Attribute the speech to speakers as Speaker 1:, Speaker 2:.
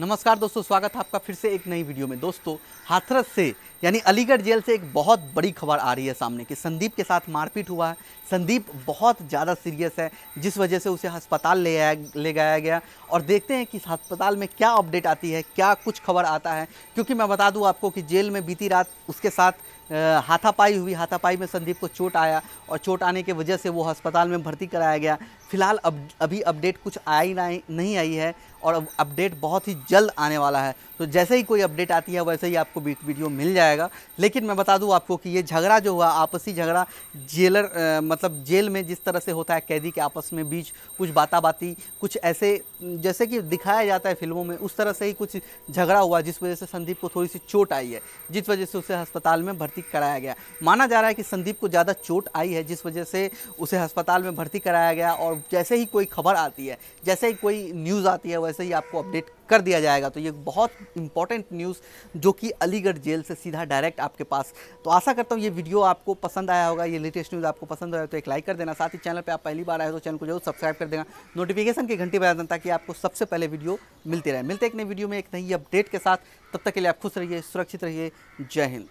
Speaker 1: नमस्कार दोस्तों स्वागत है आपका फिर से एक नई वीडियो में दोस्तों हाथरस से यानी अलीगढ़ जेल से एक बहुत बड़ी खबर आ रही है सामने कि संदीप के साथ मारपीट हुआ है संदीप बहुत ज़्यादा सीरियस है जिस वजह से उसे अस्पताल ले आया ले गया गया और देखते हैं कि अस्पताल में क्या अपडेट आती है क्या कुछ खबर आता है क्योंकि मैं बता दूँ आपको कि जेल में बीती रात उसके साथ हाथापाई हुई हाथापाई में संदीप को चोट आया और चोट आने के वजह से वो अस्पताल में भर्ती कराया गया फिलहाल अब अभी अपडेट कुछ आई ना नहीं आई है और अब अपडेट बहुत ही जल्द आने वाला है तो जैसे ही कोई अपडेट आती है वैसे ही आपको वीडियो मिल जाएगा लेकिन मैं बता दूं आपको कि ये झगड़ा जो हुआ आपसी झगड़ा जेलर आ, मतलब जेल में जिस तरह से होता है कैदी के आपस में बीच कुछ बाता बाती कुछ ऐसे जैसे कि दिखाया जाता है फिल्मों में उस तरह से ही कुछ झगड़ा हुआ जिस वजह से संदीप को थोड़ी सी चोट आई है जिस वजह से उसे अस्पताल में भर्ती भर्ती कराया गया माना जा रहा है कि संदीप को ज़्यादा चोट आई है जिस वजह से उसे अस्पताल में भर्ती कराया गया और जैसे ही कोई खबर आती है जैसे ही कोई न्यूज़ आती है वैसे ही आपको अपडेट कर दिया जाएगा तो ये बहुत इंपॉर्टेंट न्यूज़ जो कि अलीगढ़ जेल से सीधा डायरेक्ट आपके पास तो आशा करता हूँ ये वीडियो आपको पसंद आया होगा ये लेटेस्ट न्यूज़ आपको पसंद आया तो एक लाइक कर देना साथ ही चैनल पर आप पहली बार आए तो चैनल को जरूर सब्सक्राइब कर देना नोटिफिकेशन की घंटी बजा देना ताकि आपको सबसे पहले वीडियो मिलती रहे मिलते एक नई वीडियो में एक नई अपडेट के साथ तब तक के लिए आप खुश रहिए सुरक्षित रहिए जय हिंद